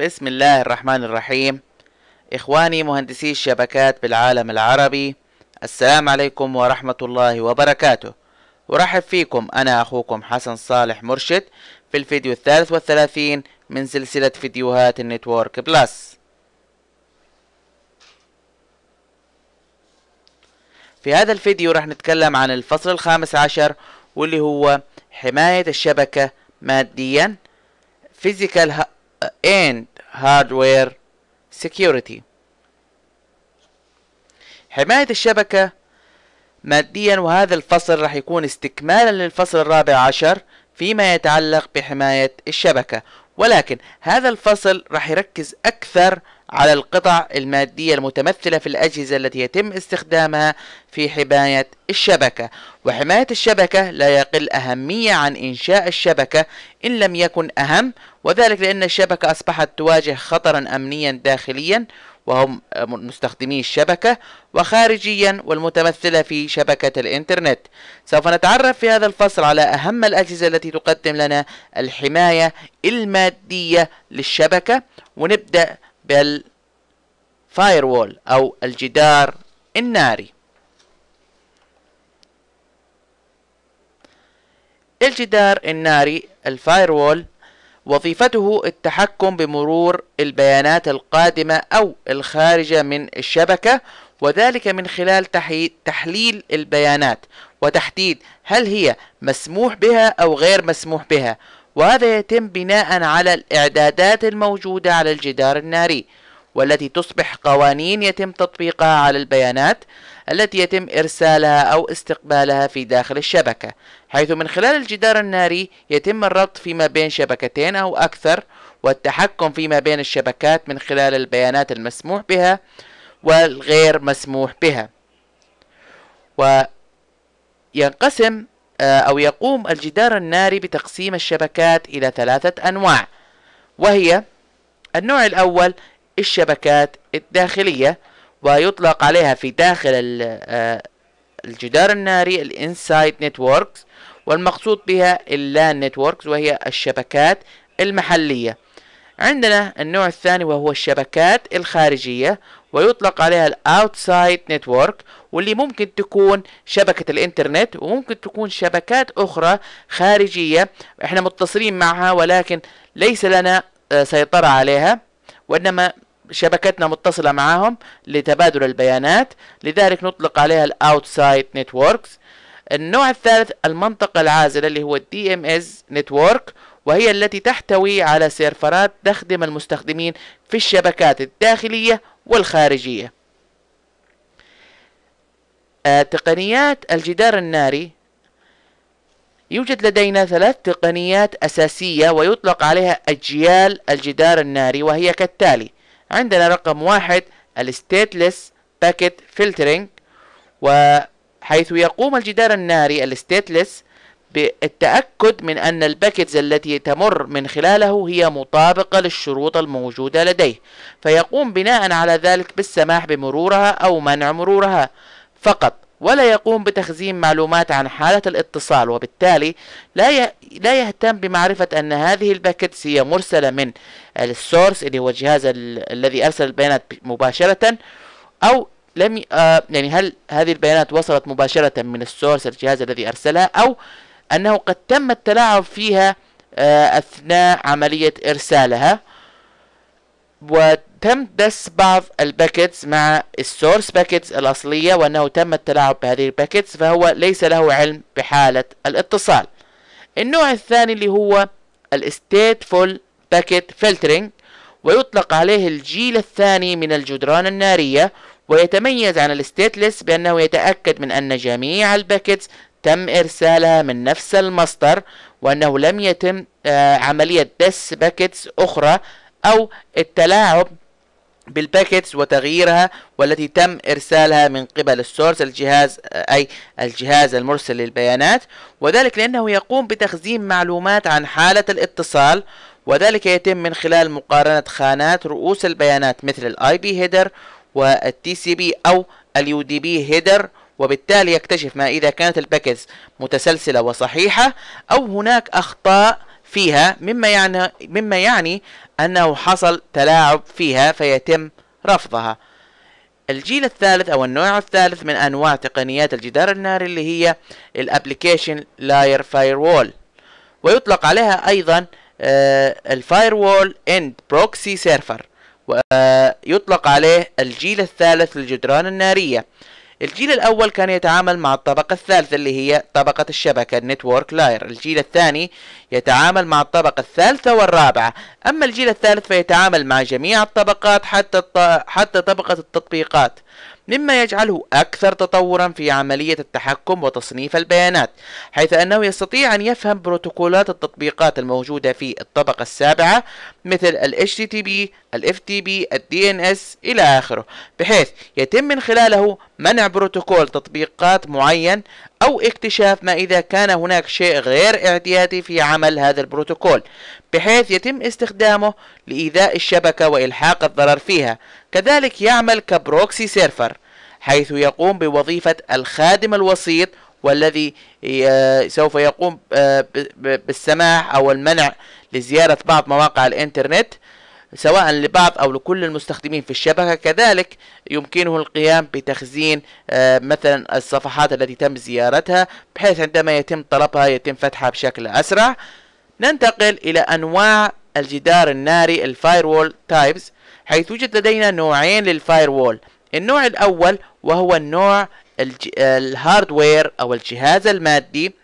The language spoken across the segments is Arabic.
بسم الله الرحمن الرحيم إخواني مهندسي الشبكات بالعالم العربي السلام عليكم ورحمة الله وبركاته أرحب فيكم أنا أخوكم حسن صالح مرشد في الفيديو الثالث والثلاثين من سلسلة فيديوهات النتورك بلس في هذا الفيديو راح نتكلم عن الفصل الخامس عشر واللي هو حماية الشبكة ماديا Physical and hardware security حماية الشبكة ماديا وهذا الفصل راح يكون استكمالا للفصل الرابع عشر فيما يتعلق بحماية الشبكة ولكن هذا الفصل راح يركز أكثر على القطع المادية المتمثلة في الأجهزة التي يتم استخدامها في حماية الشبكة وحماية الشبكة لا يقل أهمية عن إنشاء الشبكة إن لم يكن أهم وذلك لأن الشبكة أصبحت تواجه خطرا أمنيا داخليا وهم مستخدمي الشبكة وخارجيا والمتمثلة في شبكة الإنترنت سوف نتعرف في هذا الفصل على أهم الأجهزة التي تقدم لنا الحماية المادية للشبكة ونبدأ بالفاير وول أو الجدار الناري الجدار الناري الفاير وول وظيفته التحكم بمرور البيانات القادمة أو الخارجة من الشبكة وذلك من خلال تحليل البيانات وتحديد هل هي مسموح بها أو غير مسموح بها وهذا يتم بناء على الإعدادات الموجودة على الجدار الناري والتي تصبح قوانين يتم تطبيقها على البيانات التي يتم إرسالها أو استقبالها في داخل الشبكة حيث من خلال الجدار الناري يتم الربط فيما بين شبكتين أو أكثر والتحكم فيما بين الشبكات من خلال البيانات المسموح بها والغير مسموح بها وينقسم آه، أو يقوم الجدار الناري بتقسيم الشبكات إلى ثلاثة أنواع وهي النوع الأول الشبكات الداخلية ويطلق عليها في داخل آه، الجدار الناري الانسايد نتوركس والمقصود بها اللان نتوركس وهي الشبكات المحلية عندنا النوع الثاني وهو الشبكات الخارجية ويطلق عليها الاوتسايد نتورك واللي ممكن تكون شبكة الانترنت وممكن تكون شبكات اخرى خارجية احنا متصلين معها ولكن ليس لنا آه، سيطرة عليها وانما شبكتنا متصلة معهم لتبادل البيانات لذلك نطلق عليها الاوتسايد نتوركس النوع الثالث المنطقة العازلة اللي هو الدي ام از نتورك وهي التي تحتوي على سيرفرات تخدم المستخدمين في الشبكات الداخلية والخارجية آه، تقنيات الجدار الناري يوجد لدينا ثلاث تقنيات أساسية ويطلق عليها أجيال الجدار الناري وهي كالتالي عندنا رقم واحد الستيتلس باكيت فلترينج وحيث يقوم الجدار الناري الستيتلس بالتأكد من أن الباكتز التي تمر من خلاله هي مطابقة للشروط الموجودة لديه فيقوم بناء على ذلك بالسماح بمرورها أو منع مرورها فقط ولا يقوم بتخزين معلومات عن حالة الاتصال وبالتالي لا لا يهتم بمعرفة أن هذه الباكتس هي مرسلة من السورس اللي هو الجهاز الذي أرسل البيانات مباشرة أو لم آه، يعني هل هذه البيانات وصلت مباشرة من السورس الجهاز الذي أرسلها أو أنه قد تم التلاعب فيها آه، أثناء عملية إرسالها وتم دس بعض الباكتس مع السورس باكتس الأصلية وأنه تم التلاعب بهذه الباكتس فهو ليس له علم بحالة الاتصال النوع الثاني اللي هو الستيتفول باكيت فلترينج ويطلق عليه الجيل الثاني من الجدران النارية ويتميز عن الستيتلس بأنه يتأكد من أن جميع الباكيتس تم إرسالها من نفس المصدر وأنه لم يتم آه، عملية دس باكيتس أخرى أو التلاعب بالباكيتس وتغييرها والتي تم ارسالها من قبل السورس الجهاز آه، اي الجهاز المرسل للبيانات وذلك لانه يقوم بتخزين معلومات عن حاله الاتصال وذلك يتم من خلال مقارنه خانات رؤوس البيانات مثل الاي بي هيدر والتي سي بي او اليو دي بي هيدر وبالتالي يكتشف ما إذا كانت الباكيتس متسلسلة وصحيحة أو هناك أخطاء فيها مما يعني مما يعني أنه حصل تلاعب فيها فيتم رفضها. الجيل الثالث أو النوع الثالث من أنواع تقنيات الجدار الناري اللي هي الابليكيشن لاير فايروول ويطلق عليها أيضا آه، الفايروول اند بروكسي سيرفر ويطلق آه، عليه الجيل الثالث للجدران النارية الجيل الأول كان يتعامل مع الطبقة الثالثة اللي هي طبقة الشبكة النتورك لاير الجيل الثاني يتعامل مع الطبقة الثالثة والرابعة أما الجيل الثالث فيتعامل مع جميع الطبقات حتى, الط... حتى طبقة التطبيقات مما يجعله أكثر تطورا في عملية التحكم وتصنيف البيانات حيث أنه يستطيع أن يفهم بروتوكولات التطبيقات الموجودة في الطبقة السابعة مثل ال HTTP ال FTP ال DNS إلى آخره بحيث يتم من خلاله منع بروتوكول تطبيقات معين أو اكتشاف ما إذا كان هناك شيء غير اعتيادي في عمل هذا البروتوكول بحيث يتم استخدامه لإيذاء الشبكة وإلحاق الضرر فيها كذلك يعمل كبروكسي سيرفر حيث يقوم بوظيفة الخادم الوسيط والذي آه، سوف يقوم آه، بالسماح أو المنع لزيارة بعض مواقع الإنترنت سواء لبعض أو لكل المستخدمين في الشبكة كذلك يمكنه القيام بتخزين آه، مثلا الصفحات التي تم زيارتها بحيث عندما يتم طلبها يتم فتحها بشكل أسرع ننتقل إلى أنواع الجدار الناري الفايروول تايبز حيث يوجد لدينا نوعين للفايروول النوع الأول وهو النوع الهاردوير آه، أو الجهاز المادي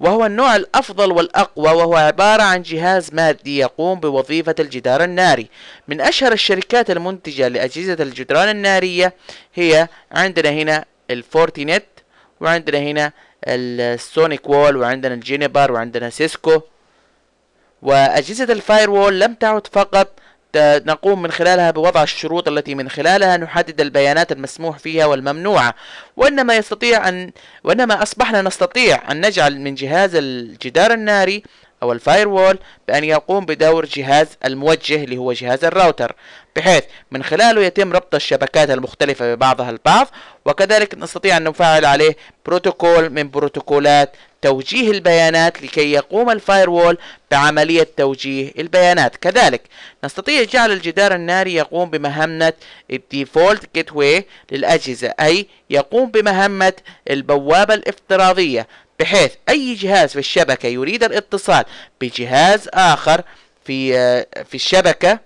وهو النوع الأفضل والأقوى وهو عبارة عن جهاز مادي يقوم بوظيفة الجدار الناري من أشهر الشركات المنتجة لأجهزة الجدران النارية هي عندنا هنا الفورتينت وعندنا هنا السونيك وول وعندنا الجينيبر وعندنا سيسكو وأجهزة الفاير وول لم تعد فقط نقوم من خلالها بوضع الشروط التي من خلالها نحدد البيانات المسموح فيها والممنوعة وإنما يستطيع أن وإنما أصبحنا نستطيع أن نجعل من جهاز الجدار الناري أو الفاير وول بأن يقوم بدور جهاز الموجه اللي هو جهاز الراوتر بحيث من خلاله يتم ربط الشبكات المختلفة ببعضها البعض وكذلك نستطيع أن نفعل عليه بروتوكول من بروتوكولات توجيه البيانات لكي يقوم الفايروول بعملية توجيه البيانات كذلك نستطيع جعل الجدار الناري يقوم بمهمة الديفولت جيتواي للأجهزة أي يقوم بمهمة البوابة الافتراضية بحيث أي جهاز في الشبكة يريد الاتصال بجهاز آخر في آه، في الشبكة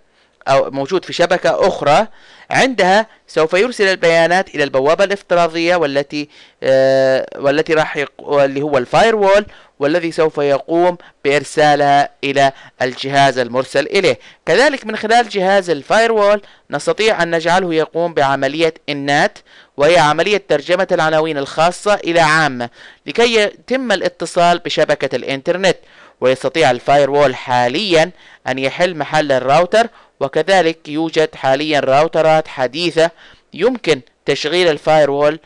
أو موجود في شبكة أخرى عندها سوف يرسل البيانات إلى البوابة الافتراضية والتي آه، والتي راح اللي هو الفاير وول والذي سوف يقوم بإرسالها إلى الجهاز المرسل إليه كذلك من خلال جهاز الفاير وول نستطيع أن نجعله يقوم بعملية النات وهي عملية ترجمة العناوين الخاصة إلى عامة لكي يتم الاتصال بشبكة الإنترنت ويستطيع الفايروول حاليا أن يحل محل الراوتر وكذلك يوجد حاليا راوترات حديثة يمكن تشغيل الفايروول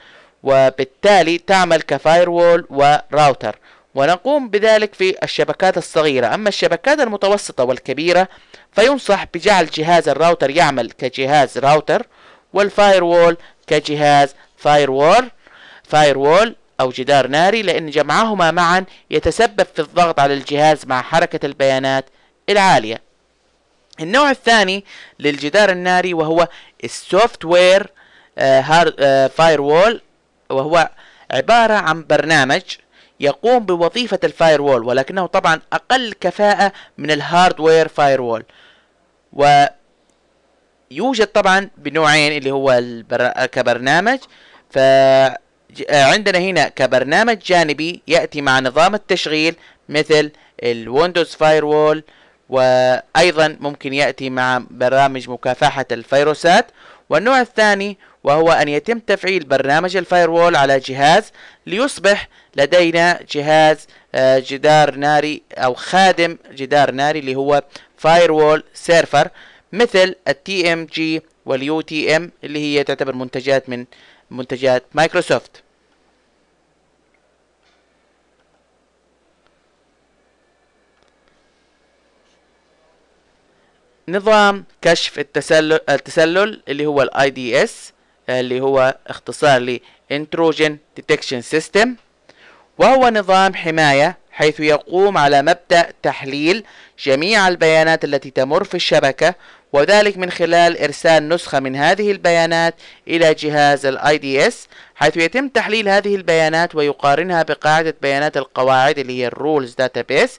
وبالتالي تعمل كفايروول وراوتر ونقوم بذلك في الشبكات الصغيرة أما الشبكات المتوسطة والكبيرة فينصح بجعل جهاز الراوتر يعمل كجهاز راوتر والفايروول كجهاز فاير وول فاير وول أو جدار ناري لأن جمعهما معا يتسبب في الضغط على الجهاز مع حركة البيانات العالية النوع الثاني للجدار الناري وهو السوفت وير آه، آه، فاير وول وهو عبارة عن برنامج يقوم بوظيفة الفاير وول ولكنه طبعا أقل كفاءة من الهارد وير فاير وول يوجد طبعا بنوعين اللي هو البر... كبرنامج ف عندنا هنا كبرنامج جانبي يأتي مع نظام التشغيل مثل الويندوز وول وأيضا ممكن يأتي مع برامج مكافحة الفيروسات والنوع الثاني وهو أن يتم تفعيل برنامج الفاير وول على جهاز ليصبح لدينا جهاز آه، جدار ناري أو خادم جدار ناري اللي هو فاير وول سيرفر مثل التي ام جي واليو تي ام اللي هي تعتبر منتجات من منتجات مايكروسوفت نظام كشف التسلل التسلل اللي هو الاي دي اس اللي هو اختصار لـ Intrusion Detection System وهو نظام حماية حيث يقوم على مبدأ تحليل جميع البيانات التي تمر في الشبكة وذلك من خلال إرسال نسخة من هذه البيانات إلى جهاز الـ IDS حيث يتم تحليل هذه البيانات ويقارنها بقاعدة بيانات القواعد اللي هي Rules Database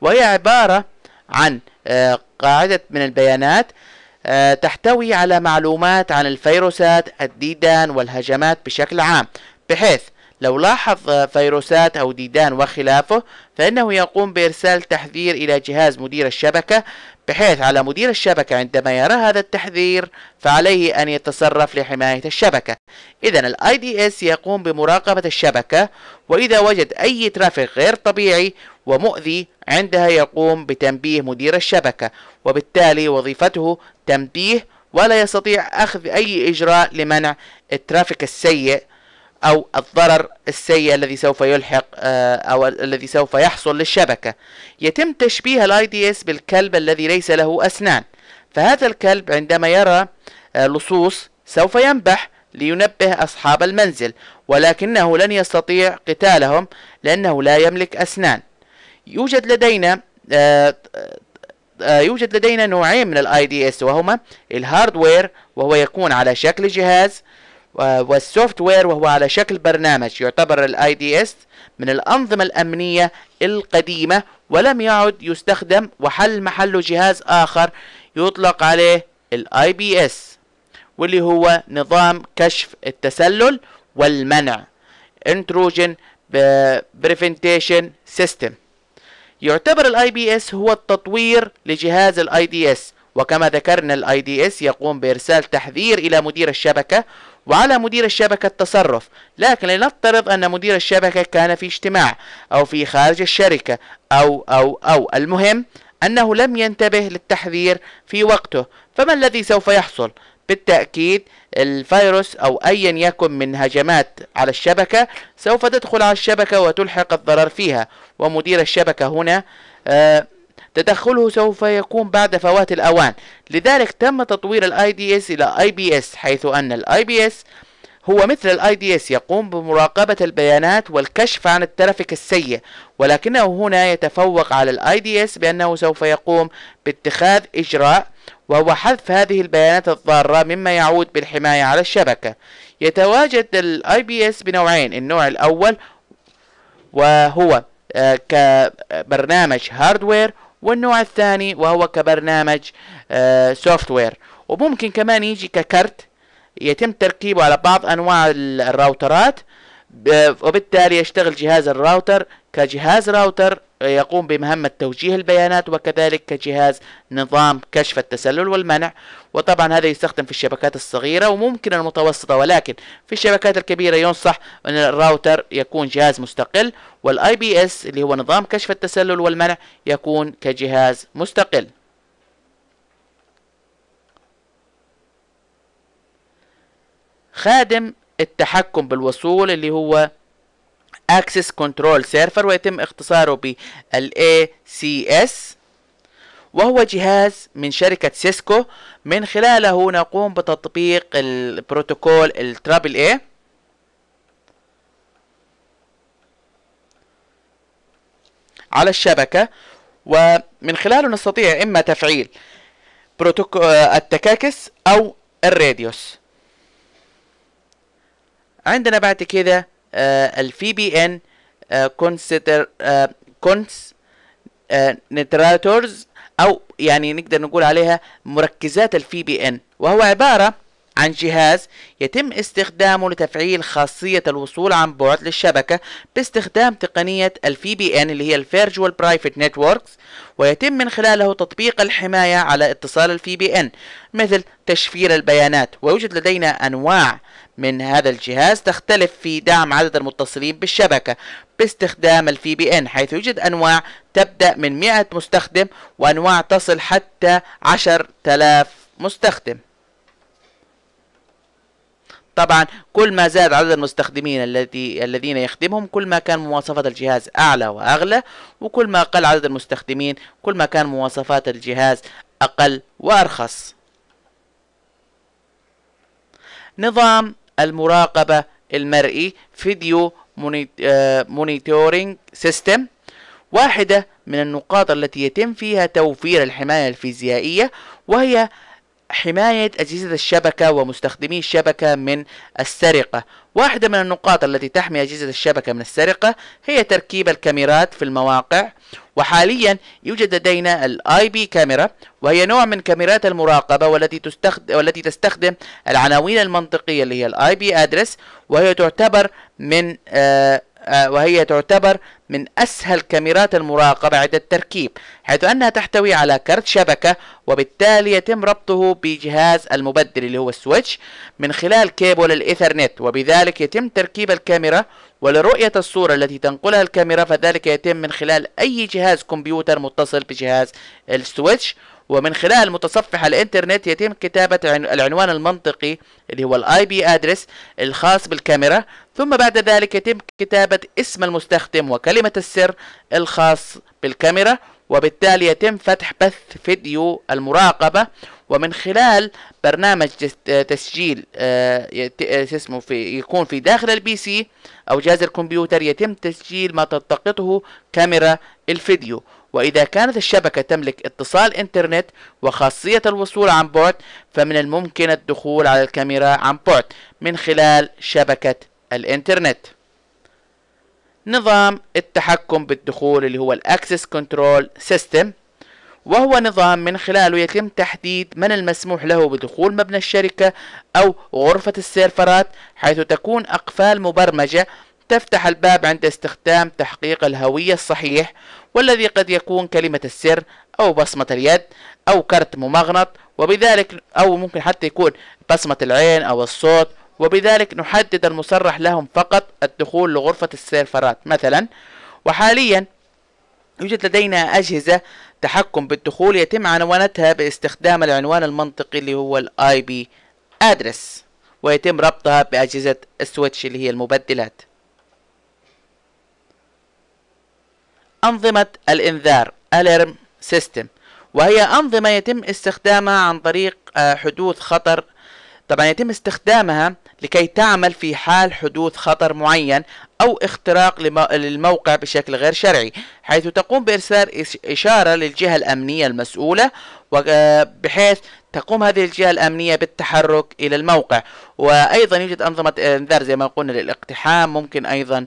وهي عبارة عن آه، قاعدة من البيانات آه، تحتوي على معلومات عن الفيروسات الديدان والهجمات بشكل عام بحيث لو لاحظ فيروسات أو ديدان وخلافه فإنه يقوم بإرسال تحذير إلى جهاز مدير الشبكة بحيث على مدير الشبكة عندما يرى هذا التحذير فعليه أن يتصرف لحماية الشبكة إذا الاي دي اس يقوم بمراقبة الشبكة وإذا وجد أي ترافيك غير طبيعي ومؤذي عندها يقوم بتنبيه مدير الشبكة وبالتالي وظيفته تنبيه ولا يستطيع أخذ أي إجراء لمنع الترافيك السيء او الضرر السيء الذي سوف يلحق آه، او الذي سوف يحصل للشبكه يتم تشبيه الاي دي اس بالكلب الذي ليس له اسنان فهذا الكلب عندما يرى آه، لصوص سوف ينبح لينبه اصحاب المنزل ولكنه لن يستطيع قتالهم لانه لا يملك اسنان يوجد لدينا آه، يوجد لدينا نوعين من الاي دي اس وهما الهاردوير وهو يكون على شكل جهاز والسوفت وير وهو على شكل برنامج يعتبر الاي دي اس من الانظمه الامنيه القديمه ولم يعد يستخدم وحل محله جهاز اخر يطلق عليه الاي بي اس واللي هو نظام كشف التسلل والمنع انتروجن بريفنتيشن سيستم يعتبر الاي بي اس هو التطوير لجهاز الاي دي اس وكما ذكرنا الاي دي اس يقوم بارسال تحذير الى مدير الشبكه وعلى مدير الشبكة التصرف لكن لنفترض أن مدير الشبكة كان في اجتماع أو في خارج الشركة أو أو أو المهم أنه لم ينتبه للتحذير في وقته فما الذي سوف يحصل؟ بالتأكيد الفيروس أو أيا يكن من هجمات على الشبكة سوف تدخل على الشبكة وتلحق الضرر فيها ومدير الشبكة هنا آه تدخله سوف يكون بعد فوات الأوان لذلك تم تطوير الاي دي اس الى اي بي اس حيث ان الاي بي اس هو مثل الاي دي اس يقوم بمراقبة البيانات والكشف عن الترافيك السيء ولكنه هنا يتفوق على الاي دي اس بانه سوف يقوم باتخاذ اجراء وهو حذف هذه البيانات الضارة مما يعود بالحماية على الشبكة يتواجد الاي بي اس بنوعين النوع الاول وهو آه، كبرنامج هاردوير والنوع الثاني وهو كبرنامج سوفت آه، وير وممكن كمان يجي ككرت يتم تركيبه على بعض انواع الراوترات وبالتالي يشتغل جهاز الراوتر كجهاز راوتر يقوم بمهمة توجيه البيانات وكذلك كجهاز نظام كشف التسلل والمنع وطبعا هذا يستخدم في الشبكات الصغيرة وممكن المتوسطة ولكن في الشبكات الكبيرة ينصح أن الراوتر يكون جهاز مستقل والاي بي اس اللي هو نظام كشف التسلل والمنع يكون كجهاز مستقل خادم التحكم بالوصول اللي هو اكسس كنترول سيرفر ويتم اختصاره بال ACS وهو جهاز من شركة سيسكو من خلاله نقوم بتطبيق البروتوكول الترابل اي على الشبكة ومن خلاله نستطيع إما تفعيل بروتوكول التكاكس أو الراديوس عندنا بعد كده آه، الفي بي ان كونس آه، كونسنتراتورز آه، او يعني نقدر نقول عليها مركزات الفي بي ان وهو عباره عن جهاز يتم استخدامه لتفعيل خاصية الوصول عن بعد للشبكة باستخدام تقنية الفي بي ان اللي هي الـ Virtual Private Networks ويتم من خلاله تطبيق الحماية على اتصال الفي بي ان مثل تشفير البيانات ويوجد لدينا أنواع من هذا الجهاز تختلف في دعم عدد المتصلين بالشبكة باستخدام الفي بي ان حيث يوجد أنواع تبدأ من 100 مستخدم وأنواع تصل حتى 10000 مستخدم طبعا كل ما زاد عدد المستخدمين التي الذين يخدمهم كل ما كان مواصفات الجهاز أعلى وأغلى وكل ما قل عدد المستخدمين كل ما كان مواصفات الجهاز أقل وأرخص نظام المراقبة المرئي فيديو آه، مونيتورينج سيستم واحدة من النقاط التي يتم فيها توفير الحماية الفيزيائية وهي حماية أجهزة الشبكة ومستخدمي الشبكة من السرقة واحدة من النقاط التي تحمي أجهزة الشبكة من السرقة هي تركيب الكاميرات في المواقع وحاليا يوجد لدينا الاي بي كاميرا وهي نوع من كاميرات المراقبة والتي تستخدم والتي تستخدم العناوين المنطقية اللي هي الاي بي ادرس وهي تعتبر من آه آه، وهي تعتبر من أسهل كاميرات المراقبة عند التركيب حيث أنها تحتوي على كرت شبكة وبالتالي يتم ربطه بجهاز المبدل اللي هو السويتش من خلال كيبل الإيثرنت وبذلك يتم تركيب الكاميرا ولرؤية الصورة التي تنقلها الكاميرا فذلك يتم من خلال أي جهاز كمبيوتر متصل بجهاز السويتش ومن خلال متصفح الانترنت يتم كتابة العنوان المنطقي اللي هو الاي بي ادرس الخاص بالكاميرا ثم بعد ذلك يتم كتابة اسم المستخدم وكلمة السر الخاص بالكاميرا وبالتالي يتم فتح بث فيديو المراقبة ومن خلال برنامج تسجيل آه، آه، اسمه في يكون في داخل البي سي او جهاز الكمبيوتر يتم تسجيل ما تلتقطه كاميرا الفيديو وإذا كانت الشبكة تملك اتصال إنترنت وخاصية الوصول عن بعد فمن الممكن الدخول على الكاميرا عن بعد من خلال شبكة الإنترنت نظام التحكم بالدخول اللي هو الأكسس كنترول سيستم وهو نظام من خلاله يتم تحديد من المسموح له بدخول مبنى الشركة أو غرفة السيرفرات حيث تكون أقفال مبرمجة تفتح الباب عند استخدام تحقيق الهوية الصحيح والذي قد يكون كلمة السر أو بصمة اليد أو كرت ممغنط وبذلك أو ممكن حتى يكون بصمة العين أو الصوت وبذلك نحدد المصرح لهم فقط الدخول لغرفة السيرفرات مثلا وحاليا يوجد لدينا أجهزة تحكم بالدخول يتم عنوانتها باستخدام العنوان المنطقي اللي هو الاي بي ادرس ويتم ربطها بأجهزة السويتش اللي هي المبدلات أنظمة الإنذار Alarm System وهي أنظمة يتم استخدامها عن طريق آه، حدوث خطر طبعا يتم استخدامها لكي تعمل في حال حدوث خطر معين أو اختراق للموقع بشكل غير شرعي حيث تقوم بإرسال إشارة للجهة الأمنية المسؤولة بحيث تقوم هذه الجهة الأمنية بالتحرك إلى الموقع وأيضا يوجد أنظمة إنذار زي ما قلنا للاقتحام ممكن أيضا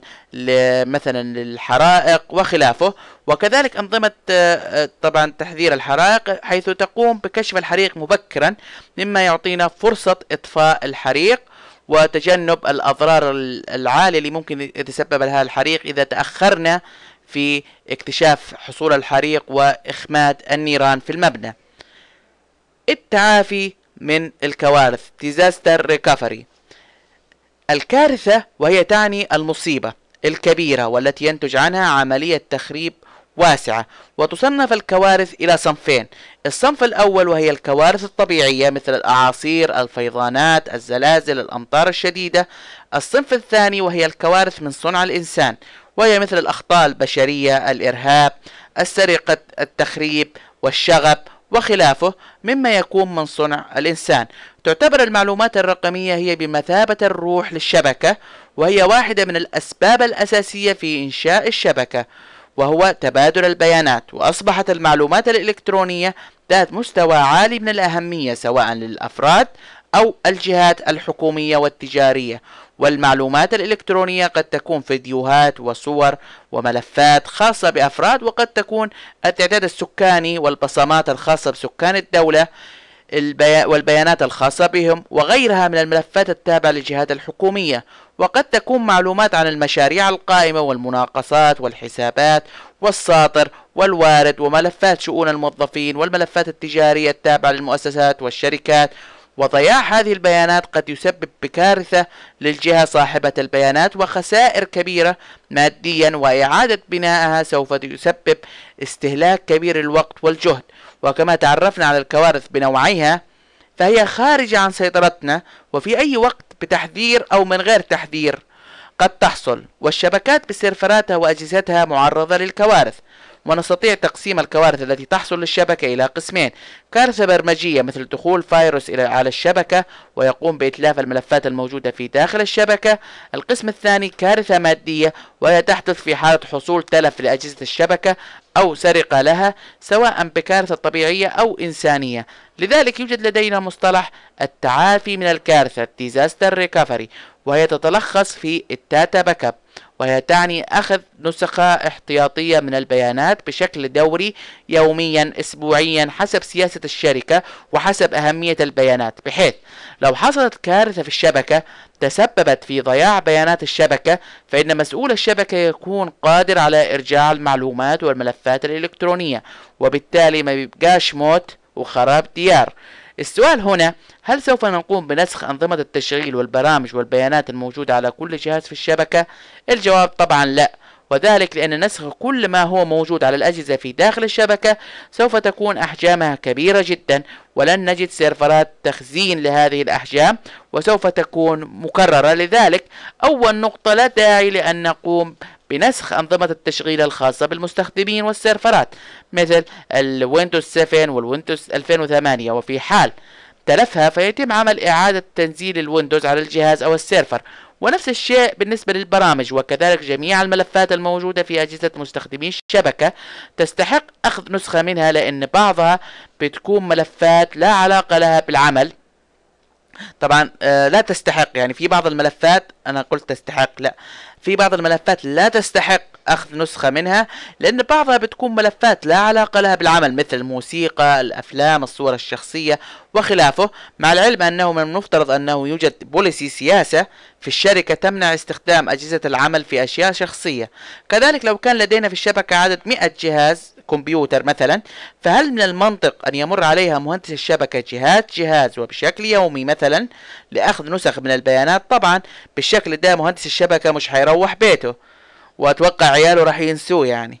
مثلا للحرائق وخلافه وكذلك أنظمة آه، آه، طبعا تحذير الحرائق حيث تقوم بكشف الحريق مبكرا مما يعطينا فرصة إطفاء الحريق وتجنب الأضرار العالية اللي ممكن يتسبب لها الحريق إذا تأخرنا في اكتشاف حصول الحريق وإخماد النيران في المبنى التعافي من الكوارث disaster recovery الكارثة وهي تعني المصيبة الكبيرة والتي ينتج عنها عملية تخريب واسعة وتصنف الكوارث إلى صنفين الصنف الأول وهي الكوارث الطبيعية مثل الأعاصير الفيضانات الزلازل الأمطار الشديدة الصنف الثاني وهي الكوارث من صنع الإنسان وهي مثل الأخطاء البشرية الإرهاب السرقة التخريب والشغب وخلافه مما يكون من صنع الإنسان تعتبر المعلومات الرقمية هي بمثابة الروح للشبكة وهي واحدة من الأسباب الأساسية في إنشاء الشبكة وهو تبادل البيانات وأصبحت المعلومات الإلكترونية ذات مستوى عالي من الأهمية سواء للأفراد أو الجهات الحكومية والتجارية والمعلومات الإلكترونية قد تكون فيديوهات وصور وملفات خاصة بأفراد وقد تكون التعداد السكاني والبصمات الخاصة بسكان الدولة والبيانات الخاصة بهم وغيرها من الملفات التابعة للجهات الحكومية وقد تكون معلومات عن المشاريع القائمة والمناقصات والحسابات والساطر والوارد وملفات شؤون الموظفين والملفات التجارية التابعة للمؤسسات والشركات وضياع هذه البيانات قد يسبب بكارثة للجهة صاحبة البيانات وخسائر كبيرة ماديا وإعادة بنائها سوف يسبب استهلاك كبير الوقت والجهد وكما تعرفنا على الكوارث بنوعيها فهي خارجة عن سيطرتنا وفي أي وقت بتحذير أو من غير تحذير قد تحصل والشبكات بسيرفراتها وأجهزتها معرضة للكوارث ونستطيع تقسيم الكوارث التي تحصل للشبكة إلى قسمين كارثة برمجية مثل دخول فيروس إلى على الشبكة ويقوم بإتلاف الملفات الموجودة في داخل الشبكة القسم الثاني كارثة مادية وهي تحدث في حالة حصول تلف لأجهزة الشبكة أو سرقة لها سواء بكارثة طبيعية أو إنسانية لذلك يوجد لدينا مصطلح التعافي من الكارثة Disaster Recovery وهي تتلخص في التاتا باك وهي تعني أخذ نسخة احتياطية من البيانات بشكل دوري يوميا أسبوعيا حسب سياسة الشركة وحسب أهمية البيانات بحيث لو حصلت كارثة في الشبكة تسببت في ضياع بيانات الشبكة فإن مسؤول الشبكة يكون قادر على إرجاع المعلومات والملفات الإلكترونية وبالتالي ما بيبقاش موت وخراب ديار السؤال هنا هل سوف نقوم بنسخ أنظمة التشغيل والبرامج والبيانات الموجودة على كل جهاز في الشبكة؟ الجواب طبعا لا وذلك لأن نسخ كل ما هو موجود على الأجهزة في داخل الشبكة سوف تكون أحجامها كبيرة جدا ولن نجد سيرفرات تخزين لهذه الأحجام وسوف تكون مكررة لذلك أول نقطة لا داعي لأن نقوم بنسخ أنظمة التشغيل الخاصة بالمستخدمين والسيرفرات مثل الويندوز 7 والويندوز 2008 وفي حال تلفها فيتم عمل إعادة تنزيل الويندوز على الجهاز أو السيرفر ونفس الشيء بالنسبة للبرامج وكذلك جميع الملفات الموجودة في أجهزة مستخدمي الشبكة تستحق أخذ نسخة منها لأن بعضها بتكون ملفات لا علاقة لها بالعمل طبعا آه، لا تستحق يعني في بعض الملفات أنا قلت تستحق لا في بعض الملفات لا تستحق أخذ نسخة منها لأن بعضها بتكون ملفات لا علاقة لها بالعمل مثل الموسيقى الأفلام الصور الشخصية وخلافه مع العلم أنه من المفترض أنه يوجد بوليسي سياسة في الشركة تمنع استخدام أجهزة العمل في أشياء شخصية كذلك لو كان لدينا في الشبكة عدد 100 جهاز كمبيوتر مثلا فهل من المنطق أن يمر عليها مهندس الشبكة جهاز جهاز وبشكل يومي مثلا لأخذ نسخ من البيانات طبعا بالشكل ده مهندس الشبكة مش حيروح بيته وأتوقع عياله راح ينسوه يعني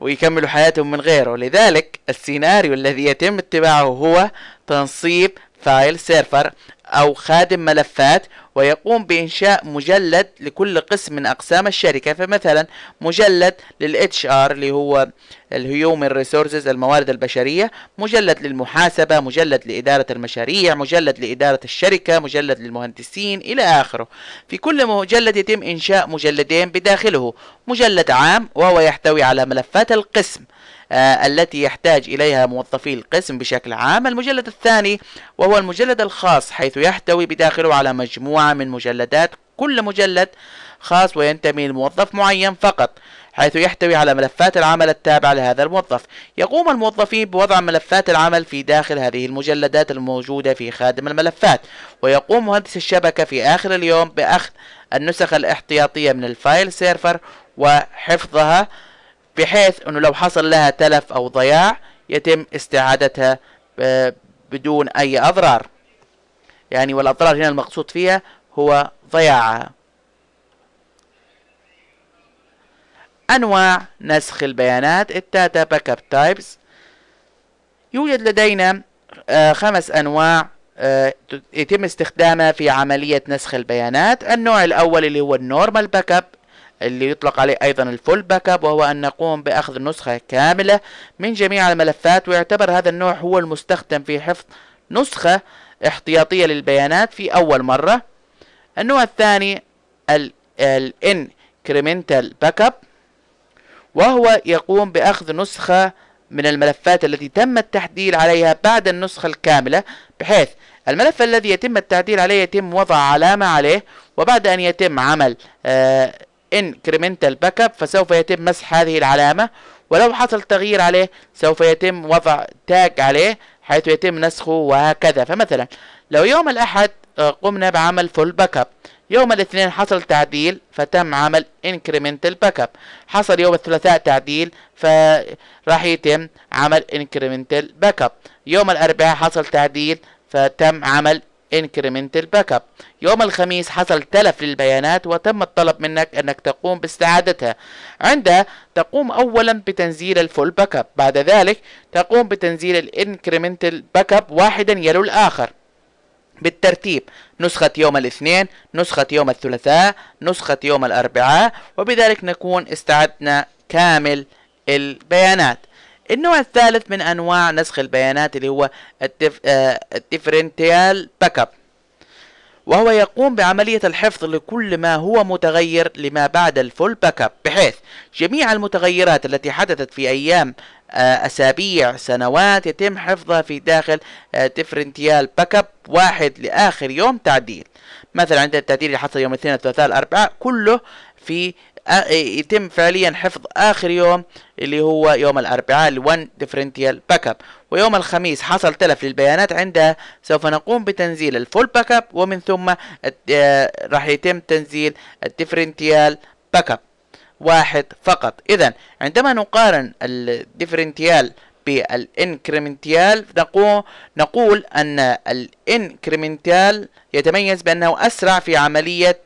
ويكملوا حياتهم من غيره لذلك السيناريو الذي يتم اتباعه هو تنصيب فايل سيرفر أو خادم ملفات ويقوم بإنشاء مجلد لكل قسم من أقسام الشركة فمثلا مجلد للاتش ار اللي هو الهيومن ريسورسز الموارد البشرية مجلد للمحاسبة مجلد لإدارة المشاريع مجلد لإدارة الشركة مجلد للمهندسين إلى آخره في كل مجلد يتم إنشاء مجلدين بداخله مجلد عام وهو يحتوي على ملفات القسم آه، التي يحتاج إليها موظفي القسم بشكل عام المجلد الثاني وهو المجلد الخاص حيث يحتوي بداخله على مجموعة من مجلدات كل مجلد خاص وينتمي لموظف معين فقط حيث يحتوي على ملفات العمل التابعة لهذا الموظف يقوم الموظفين بوضع ملفات العمل في داخل هذه المجلدات الموجودة في خادم الملفات ويقوم مهندس الشبكة في آخر اليوم بأخذ النسخ الاحتياطية من الفايل سيرفر وحفظها بحيث انه لو حصل لها تلف او ضياع يتم استعادتها آه، بدون اي اضرار يعني والاضرار هنا المقصود فيها هو ضياعها انواع نسخ البيانات الداتا باك اب تايبس يوجد لدينا آه، خمس انواع آه، يتم استخدامها في عملية نسخ البيانات النوع الأول اللي هو النورمال باك اب اللي يطلق عليه أيضا الفول باك اب وهو أن نقوم بأخذ نسخة كاملة من جميع الملفات ويعتبر هذا النوع هو المستخدم في حفظ نسخة احتياطية للبيانات في أول مرة النوع الثاني ال incremental backup وهو يقوم بأخذ نسخة من الملفات التي تم التحديد عليها بعد النسخة الكاملة بحيث الملف الذي يتم التعديل عليه يتم وضع علامة عليه وبعد أن يتم عمل آه، Uh, incremental backup فسوف يتم مسح هذه العلامة ولو حصل تغيير عليه سوف يتم وضع تاج عليه حيث يتم نسخه وهكذا فمثلا لو يوم الأحد قمنا بعمل full باك اب يوم الاثنين حصل تعديل فتم عمل incremental backup حصل يوم الثلاثاء تعديل فراح يتم عمل incremental backup يوم الاربعاء حصل تعديل فتم عمل الباك اب يوم الخميس حصل تلف للبيانات وتم الطلب منك أنك تقوم باستعادتها عندها تقوم أولا بتنزيل الفول باك اب بعد ذلك تقوم بتنزيل الانكريمنت باك اب واحدا يلو الآخر بالترتيب نسخة يوم الاثنين نسخة يوم الثلاثاء نسخة يوم الأربعاء وبذلك نكون استعدنا كامل البيانات النوع الثالث من انواع نسخ البيانات اللي هو آه، الديفرنتيال باك اب وهو يقوم بعملية الحفظ لكل ما هو متغير لما بعد الفول باك اب بحيث جميع المتغيرات التي حدثت في أيام آه، أسابيع سنوات يتم حفظها في داخل ديفرنتيال باك اب واحد لآخر يوم تعديل مثلا عند التعديل اللي حصل يوم الاثنين الثلاثاء الأربعاء كله في آه، إيه، يتم فعليا حفظ اخر يوم اللي هو يوم الاربعاء ال 1 ديفرنتيال باك اب ويوم الخميس حصل تلف للبيانات عندها سوف نقوم بتنزيل الفول باك اب ومن ثم آه، راح يتم تنزيل الديفرنتيال باك اب واحد فقط اذا عندما نقارن الديفرنتيال بالانكريمنتيال نقول نقول ان الانكريمنتيال يتميز بانه اسرع في عمليه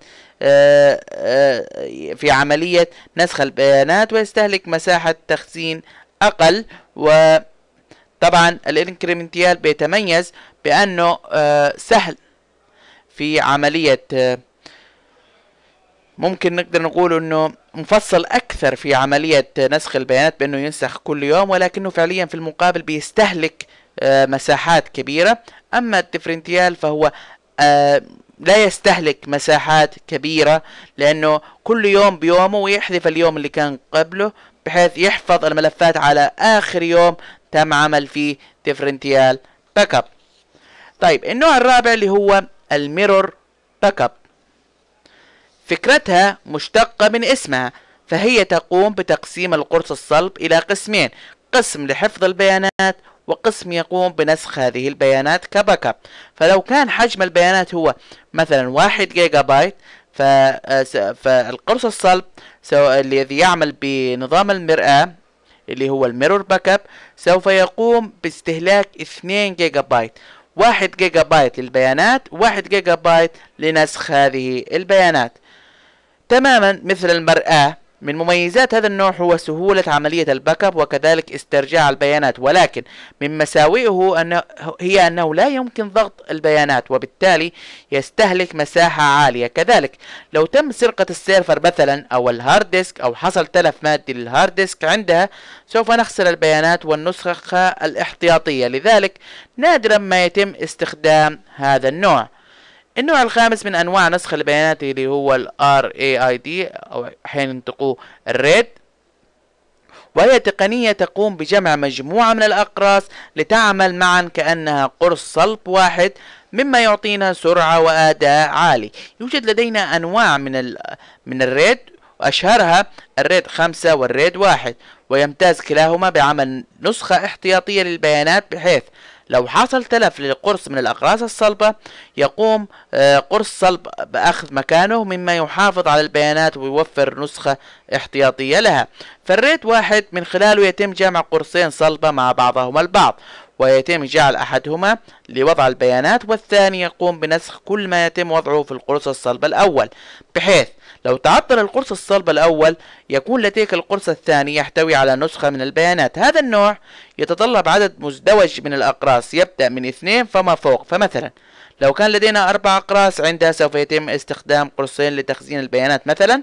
في عملية نسخ البيانات ويستهلك مساحة تخزين أقل و طبعا الانكريمنتيال بيتميز بأنه آه، سهل في عملية آه، ممكن نقدر نقول أنه مفصل أكثر في عملية نسخ البيانات بأنه ينسخ كل يوم ولكنه فعليا في المقابل بيستهلك آه، مساحات كبيرة أما الدفرنتيال فهو لا يستهلك مساحات كبيرة لأنه كل يوم بيومه ويحذف اليوم اللي كان قبله بحيث يحفظ الملفات على آخر يوم تم عمل فيه ديفرنتيال باك اب طيب النوع الرابع اللي هو الميرور باك اب فكرتها مشتقة من اسمها فهي تقوم بتقسيم القرص الصلب إلى قسمين قسم لحفظ البيانات وقسم يقوم بنسخ هذه البيانات كباك اب فلو كان حجم البيانات هو مثلا واحد جيجا بايت فالقرص الصلب الذي يعمل بنظام المرآة اللي هو الميرور باك اب سوف يقوم باستهلاك 2 جيجا بايت 1 جيجا بايت للبيانات 1 جيجا بايت لنسخ هذه البيانات تماما مثل المرآة من مميزات هذا النوع هو سهولة عملية الباك اب وكذلك استرجاع البيانات ولكن من مساوئه أنه هي أنه لا يمكن ضغط البيانات وبالتالي يستهلك مساحة عالية كذلك لو تم سرقة السيرفر مثلا أو الهارد ديسك أو حصل تلف مادي للهارد ديسك عندها سوف نخسر البيانات والنسخة الاحتياطية لذلك نادرا ما يتم استخدام هذا النوع النوع الخامس من انواع نسخ البيانات اللي هو ال RAID او احيانا ينطقوه الريد وهي تقنية تقوم بجمع مجموعة من الأقراص لتعمل معا كأنها قرص صلب واحد مما يعطينا سرعة وأداء عالي يوجد لدينا أنواع من, ال... من الريد وأشهرها الريد خمسة والريد واحد ويمتاز كلاهما بعمل نسخة احتياطية للبيانات بحيث لو حصل تلف للقرص من الأقراص الصلبة يقوم آه، قرص صلب بأخذ مكانه مما يحافظ على البيانات ويوفر نسخة احتياطية لها فالريت واحد من خلاله يتم جمع قرصين صلبة مع بعضهما البعض ويتم جعل أحدهما لوضع البيانات والثاني يقوم بنسخ كل ما يتم وضعه في القرص الصلب الأول بحيث لو تعطل القرص الصلب الأول يكون لديك القرص الثاني يحتوي على نسخة من البيانات هذا النوع يتطلب عدد مزدوج من الأقراص يبدأ من اثنين فما فوق فمثلا لو كان لدينا أربع أقراص عندها سوف يتم استخدام قرصين لتخزين البيانات مثلا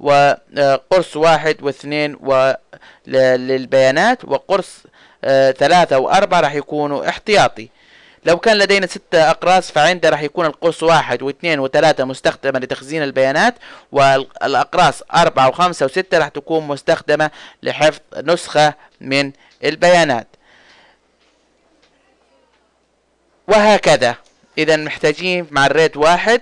وقرص واحد واثنين و... للبيانات وقرص آه، ثلاثة وأربعة راح يكونوا احتياطي لو كان لدينا ستة أقراص فعندها راح يكون القرص واحد واثنين وثلاثة مستخدمة لتخزين البيانات والأقراص أربعة وخمسة وستة راح تكون مستخدمة لحفظ نسخة من البيانات وهكذا إذا محتاجين مع الريت واحد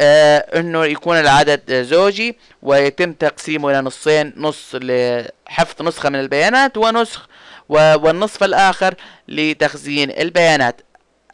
آه انه يكون العدد زوجي ويتم تقسيمه الى نصين نص لحفظ نسخه من البيانات ونسخ والنصف الاخر لتخزين البيانات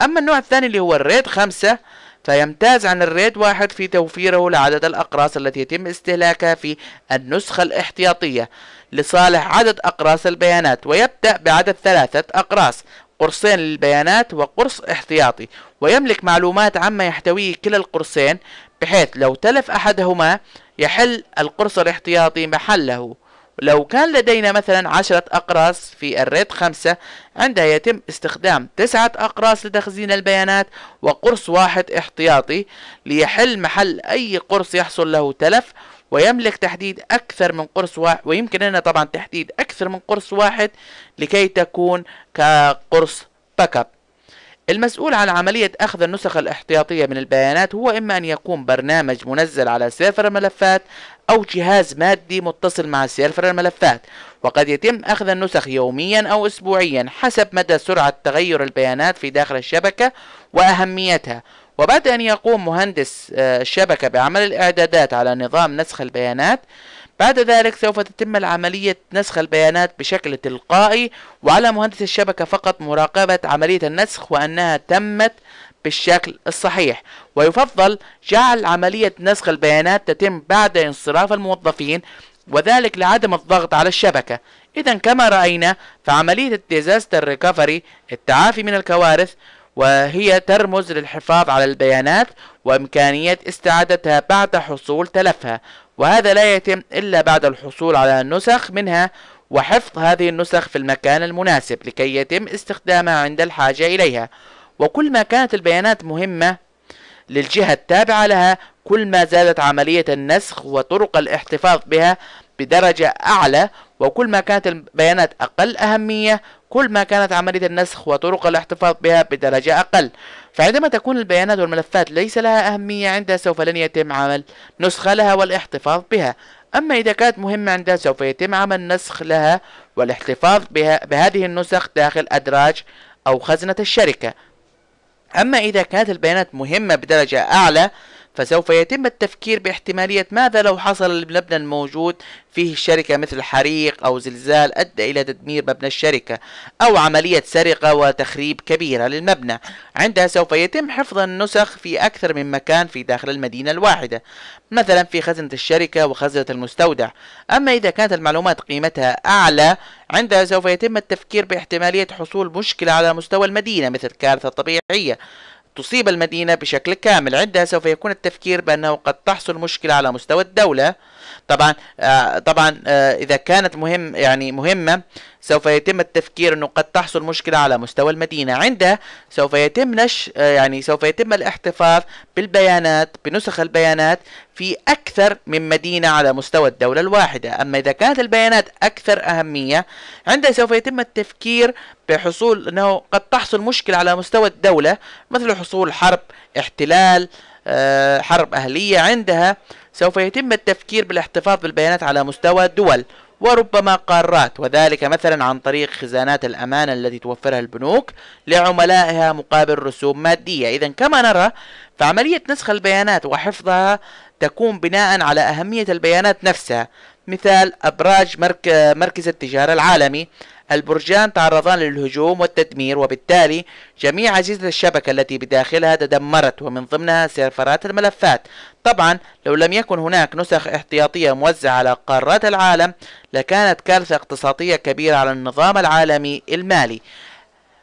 أما النوع الثاني اللي هو الريد خمسة فيمتاز عن الريد واحد في توفيره لعدد الأقراص التي يتم استهلاكها في النسخة الاحتياطية لصالح عدد أقراص البيانات ويبدأ بعدد ثلاثة أقراص قرصين للبيانات وقرص احتياطي ويملك معلومات عما يحتويه كلا القرصين بحيث لو تلف أحدهما يحل القرص الاحتياطي محله لو كان لدينا مثلا عشرة أقراص في الريد خمسة عندها يتم استخدام تسعة أقراص لتخزين البيانات وقرص واحد احتياطي ليحل محل أي قرص يحصل له تلف ويملك تحديد أكثر من قرص واحد ويمكن لنا طبعا تحديد أكثر من قرص واحد لكي تكون كقرص باك اب المسؤول عن عملية أخذ النسخ الاحتياطية من البيانات هو إما أن يكون برنامج منزل على سيرفر الملفات أو جهاز مادي متصل مع سيرفر الملفات وقد يتم أخذ النسخ يوميا أو أسبوعيا حسب مدى سرعة تغير البيانات في داخل الشبكة وأهميتها وبعد أن يقوم مهندس آه، الشبكة بعمل الإعدادات على نظام نسخ البيانات بعد ذلك سوف تتم العملية نسخ البيانات بشكل تلقائي وعلى مهندس الشبكة فقط مراقبة عملية النسخ وأنها تمت بالشكل الصحيح ويفضل جعل عملية نسخ البيانات تتم بعد انصراف الموظفين وذلك لعدم الضغط على الشبكة إذا كما رأينا فعملية الديزاستر ريكفري التعافي من الكوارث وهي ترمز للحفاظ على البيانات وإمكانية استعادتها بعد حصول تلفها وهذا لا يتم إلا بعد الحصول على نسخ منها وحفظ هذه النسخ في المكان المناسب لكي يتم استخدامها عند الحاجة إليها وكل ما كانت البيانات مهمة للجهة التابعة لها كل ما زادت عملية النسخ وطرق الاحتفاظ بها بدرجة أعلى وكل ما كانت البيانات أقل أهمية كل ما كانت عملية النسخ وطرق الاحتفاظ بها بدرجة أقل فعندما تكون البيانات والملفات ليس لها أهمية عندها سوف لن يتم عمل نسخة لها والاحتفاظ بها أما إذا كانت مهمة عندها سوف يتم عمل نسخ لها والاحتفاظ بها بهذه النسخ داخل أدراج أو خزنة الشركة أما إذا كانت البيانات مهمة بدرجة أعلى فسوف يتم التفكير باحتمالية ماذا لو حصل المبنى الموجود فيه الشركة مثل حريق أو زلزال أدى إلى تدمير مبنى الشركة أو عملية سرقة وتخريب كبيرة للمبنى عندها سوف يتم حفظ النسخ في أكثر من مكان في داخل المدينة الواحدة مثلا في خزنة الشركة وخزنة المستودع أما إذا كانت المعلومات قيمتها أعلى عندها سوف يتم التفكير باحتمالية حصول مشكلة على مستوى المدينة مثل كارثة طبيعية تصيب المدينة بشكل كامل عندها سوف يكون التفكير بأنه قد تحصل مشكلة على مستوى الدولة طبعا آه، طبعا آه، اذا كانت مهم يعني مهمه سوف يتم التفكير انه قد تحصل مشكله على مستوى المدينه عندها سوف يتم نش آه، يعني سوف يتم الاحتفاظ بالبيانات بنسخ البيانات في اكثر من مدينه على مستوى الدوله الواحده اما اذا كانت البيانات اكثر اهميه عندها سوف يتم التفكير بحصول انه قد تحصل مشكله على مستوى الدوله مثل حصول حرب احتلال حرب اهليه عندها سوف يتم التفكير بالاحتفاظ بالبيانات على مستوى دول وربما قارات وذلك مثلا عن طريق خزانات الأمانة التي توفرها البنوك لعملائها مقابل رسوم مادية إذا كما نرى فعملية نسخ البيانات وحفظها تكون بناء على أهمية البيانات نفسها مثال أبراج مركز التجارة العالمي البرجان تعرضان للهجوم والتدمير وبالتالي جميع أجهزة الشبكة التي بداخلها تدمرت ومن ضمنها سيرفرات الملفات طبعا لو لم يكن هناك نسخ احتياطية موزعة على قارات العالم لكانت كارثة اقتصادية كبيرة على النظام العالمي المالي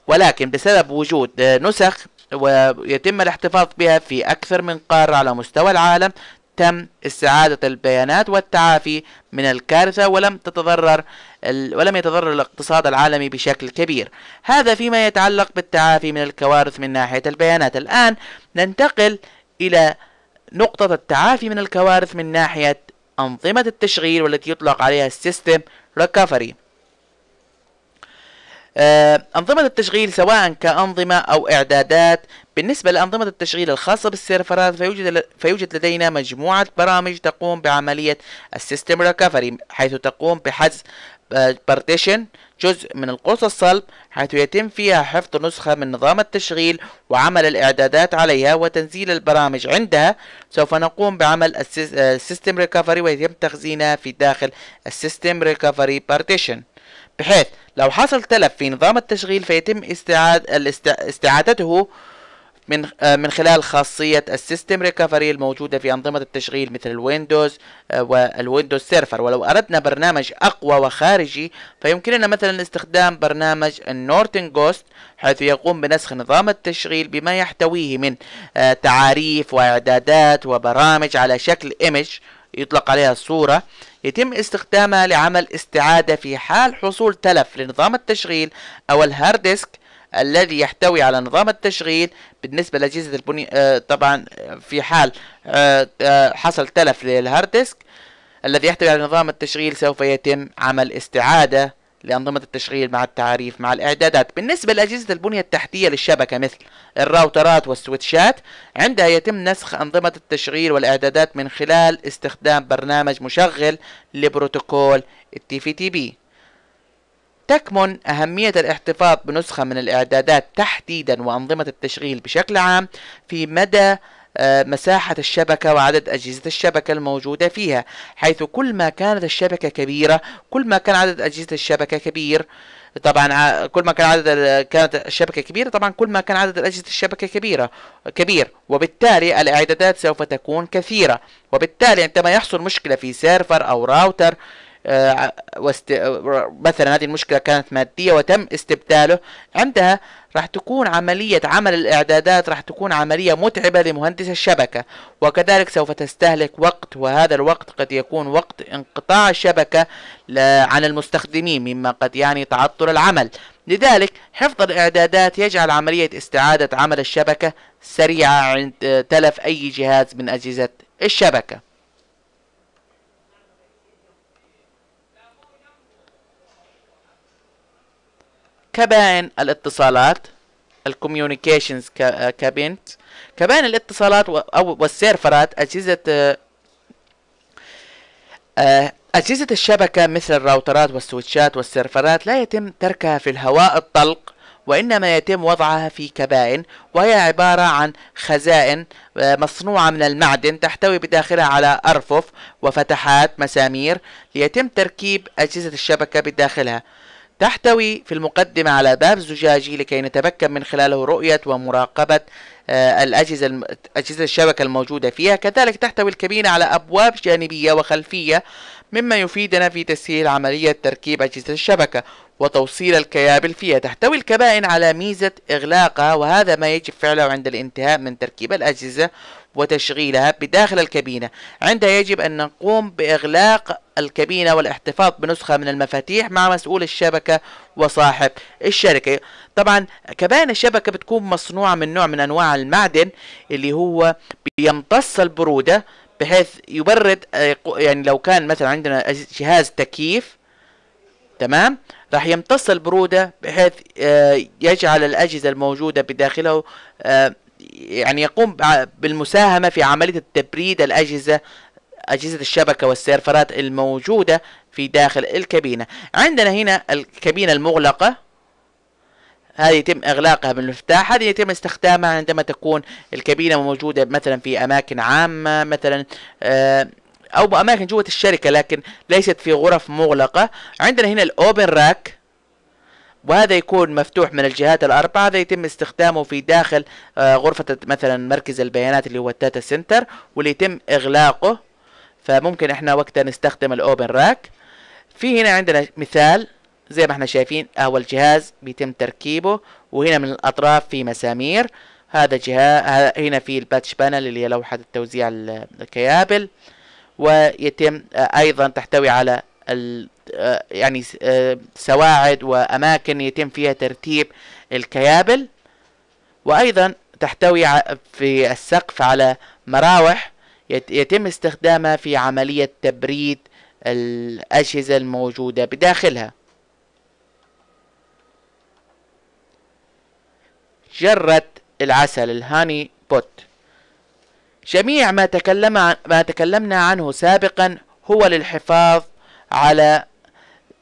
ولكن بسبب وجود نسخ ويتم الاحتفاظ بها في أكثر من قارة على مستوى العالم تم استعادة البيانات والتعافي من الكارثة ولم تتضرر ولم يتضرر الاقتصاد العالمي بشكل كبير هذا فيما يتعلق بالتعافي من الكوارث من ناحية البيانات الآن ننتقل إلى نقطة التعافي من الكوارث من ناحية أنظمة التشغيل والتي يطلق عليها السيستم ريكفري آه، أنظمة التشغيل سواء كأنظمة أو إعدادات بالنسبة لأنظمة التشغيل الخاصة بالسيرفرات فيوجد, فيوجد لدينا مجموعة برامج تقوم بعملية السيستم ريكفري حيث تقوم بحجز بارتيشن آه، جزء من القرص الصلب حيث يتم فيها حفظ نسخة من نظام التشغيل وعمل الإعدادات عليها وتنزيل البرامج عندها سوف نقوم بعمل السيستم ريكفري آه، ويتم تخزينها في داخل السيستم ريكفري بارتيشن بحيث لو حصل تلف في نظام التشغيل فيتم استعاد استعادته من آه، من خلال خاصية السيستم ريكفري الموجودة في أنظمة التشغيل مثل الويندوز آه، والويندوز سيرفر ولو أردنا برنامج أقوى وخارجي فيمكننا مثلا استخدام برنامج النورتن جوست حيث يقوم بنسخ نظام التشغيل بما يحتويه من آه، تعاريف وإعدادات وبرامج على شكل إيمج يطلق عليها الصورة يتم استخدامها لعمل استعادة في حال حصول تلف لنظام التشغيل أو الهارد ديسك الذي يحتوي على نظام التشغيل بالنسبة لأجهزة البني آه طبعا آه، في حال آه, آه، حصل تلف للهارد ديسك الذي يحتوي على نظام التشغيل سوف يتم عمل استعادة لأنظمة التشغيل مع التعريف مع الإعدادات بالنسبة لأجهزة البنية التحتية للشبكة مثل الراوترات والسويتشات عندها يتم نسخ أنظمة التشغيل والإعدادات من خلال استخدام برنامج مشغل لبروتوكول التي في تي بي تكمن أهمية الاحتفاظ بنسخة من الإعدادات تحديدا وأنظمة التشغيل بشكل عام في مدى آه، مساحة الشبكة وعدد أجهزة الشبكة الموجودة فيها حيث كل ما كانت الشبكة كبيرة كل ما كان عدد أجهزة الشبكة كبير طبعا كل ما كان عدد كانت الشبكة كبيرة طبعا كل ما كان عدد أجهزة الشبكة كبيرة كبير وبالتالي الإعدادات سوف تكون كثيرة وبالتالي عندما يحصل مشكلة في سيرفر أو راوتر آه، مثلا هذه المشكلة كانت مادية وتم استبداله عندها راح تكون عملية عمل الإعدادات راح تكون عملية متعبة لمهندس الشبكة وكذلك سوف تستهلك وقت وهذا الوقت قد يكون وقت انقطاع الشبكة عن المستخدمين مما قد يعني تعطل العمل لذلك حفظ الإعدادات يجعل عملية استعادة عمل الشبكة سريعة عند تلف أي جهاز من أجهزة الشبكة كبائن الاتصالات الكوميونيكيشنز كابنت كبائن الاتصالات والسيرفرات أجهزة آه، أجهزة الشبكة مثل الراوترات والسويتشات والسيرفرات لا يتم تركها في الهواء الطلق وإنما يتم وضعها في كبائن وهي عبارة عن خزائن آه، مصنوعة من المعدن تحتوي بداخلها على أرفف وفتحات مسامير ليتم تركيب أجهزة الشبكة بداخلها تحتوي في المقدمة على باب زجاجي لكي نتمكن من خلاله رؤية ومراقبة آه، الأجهزة أجهزة الشبكة الموجودة فيها كذلك تحتوي الكابينة على أبواب جانبية وخلفية مما يفيدنا في تسهيل عملية تركيب أجهزة الشبكة وتوصيل الكيابل فيها تحتوي الكبائن على ميزة إغلاقها وهذا ما يجب فعله عند الانتهاء من تركيب الأجهزة وتشغيلها بداخل الكابينة عندها يجب أن نقوم بإغلاق الكابينة والاحتفاظ بنسخة من المفاتيح مع مسؤول الشبكة وصاحب الشركة طبعا كباين الشبكة بتكون مصنوعة من نوع من أنواع المعدن اللي هو بيمتص البرودة بحيث يبرد آه، يعني لو كان مثلا عندنا جهاز تكييف تمام راح يمتص البرودة بحيث آه، يجعل الأجهزة الموجودة بداخله آه، يعني يقوم بالمساهمة في عملية تبريد الأجهزة أجهزة الشبكة والسيرفرات الموجودة في داخل الكابينة عندنا هنا الكابينة المغلقة هذه يتم اغلاقها بالمفتاح هذه يتم استخدامها عندما تكون الكابينه موجوده مثلا في اماكن عامه مثلا آه، او اماكن جوه الشركه لكن ليست في غرف مغلقه عندنا هنا الاوبن راك وهذا يكون مفتوح من الجهات الأربعة هذا يتم استخدامه في داخل آه، غرفة مثلا مركز البيانات اللي هو الداتا سنتر واللي يتم إغلاقه فممكن احنا وقتها نستخدم الأوبن راك في هنا عندنا مثال زي ما احنا شايفين أول الجهاز بيتم تركيبه وهنا من الأطراف في مسامير هذا جهاز هنا في الباتش بانل اللي هي لوحة التوزيع الكيابل ويتم آه، أيضا تحتوي على آه، يعني آه، سواعد وأماكن يتم فيها ترتيب الكيابل وأيضا تحتوي في السقف على مراوح يتم استخدامها في عملية تبريد الأجهزة الموجودة بداخلها جرة العسل الهاني بوت جميع ما تكلم ما تكلمنا عنه سابقا هو للحفاظ على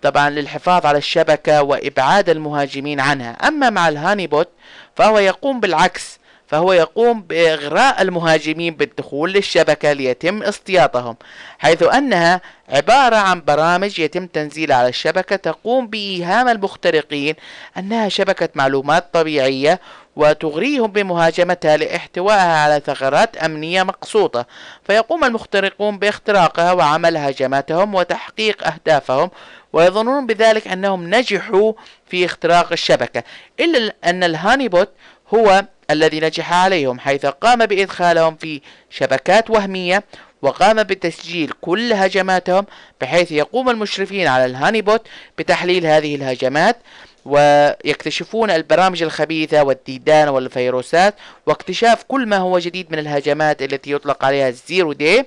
طبعا للحفاظ على الشبكة وإبعاد المهاجمين عنها أما مع الهاني بوت فهو يقوم بالعكس فهو يقوم بإغراء المهاجمين بالدخول للشبكة ليتم اصطياطهم حيث أنها عبارة عن برامج يتم تنزيلها على الشبكة تقوم بإيهام المخترقين أنها شبكة معلومات طبيعية وتغريهم بمهاجمتها لاحتوائها على ثغرات أمنية مقصودة فيقوم المخترقون باختراقها وعمل هجماتهم وتحقيق أهدافهم ويظنون بذلك أنهم نجحوا في اختراق الشبكة إلا أن الهاني بوت هو الذي نجح عليهم حيث قام بإدخالهم في شبكات وهمية وقام بتسجيل كل هجماتهم بحيث يقوم المشرفين على الهانيبوت بتحليل هذه الهجمات ويكتشفون البرامج الخبيثة والديدان والفيروسات واكتشاف كل ما هو جديد من الهجمات التي يطلق عليها الزيرو دي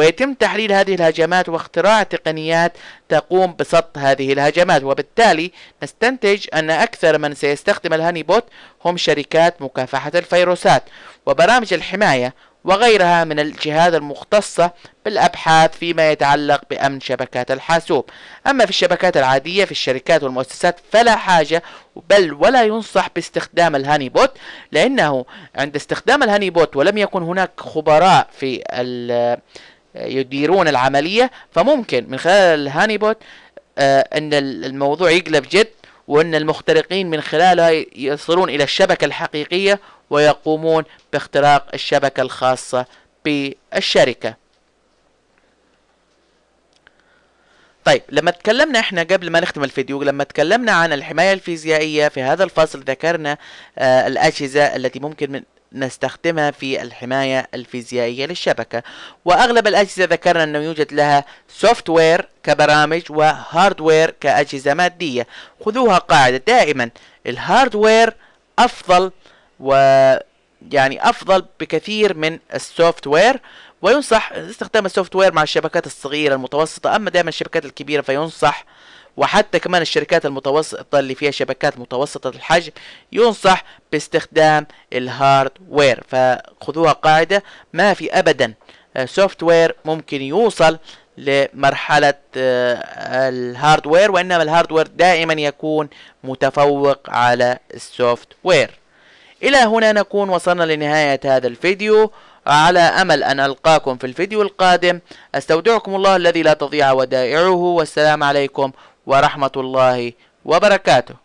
ويتم تحليل هذه الهجمات واختراع تقنيات تقوم بسط هذه الهجمات وبالتالي نستنتج أن أكثر من سيستخدم الهاني بوت هم شركات مكافحة الفيروسات وبرامج الحماية وغيرها من الجهات المختصة بالأبحاث فيما يتعلق بأمن شبكات الحاسوب أما في الشبكات العادية في الشركات والمؤسسات فلا حاجة بل ولا ينصح باستخدام الهاني بوت لأنه عند استخدام الهاني بوت ولم يكن هناك خبراء في يديرون العملية فممكن من خلال الهاني بوت آه، أن الموضوع يقلب جد وأن المخترقين من خلالها يصلون إلى الشبكة الحقيقية ويقومون باختراق الشبكة الخاصة بالشركة طيب لما تكلمنا احنا قبل ما نختم الفيديو لما تكلمنا عن الحماية الفيزيائية في هذا الفصل ذكرنا آه، الأجهزة التي ممكن من نستخدمها في الحماية الفيزيائية للشبكة وأغلب الأجهزة ذكرنا أنه يوجد لها سوفت وير كبرامج وهارد وير كأجهزة مادية خذوها قاعدة دائما الهارد وير أفضل و يعني أفضل بكثير من السوفت وير وينصح استخدام السوفت وير مع الشبكات الصغيرة المتوسطة أما دائما الشبكات الكبيرة فينصح وحتى كمان الشركات المتوسطة اللي فيها شبكات متوسطة الحجم ينصح باستخدام الهاردوير فخذوها قاعدة ما في أبدا سوفت آه، وير ممكن يوصل لمرحلة آه، الهاردوير وإنما الهاردوير دائما يكون متفوق على السوفت وير إلى هنا نكون وصلنا لنهاية هذا الفيديو على أمل أن ألقاكم في الفيديو القادم أستودعكم الله الذي لا تضيع ودائعه والسلام عليكم ورحمة الله وبركاته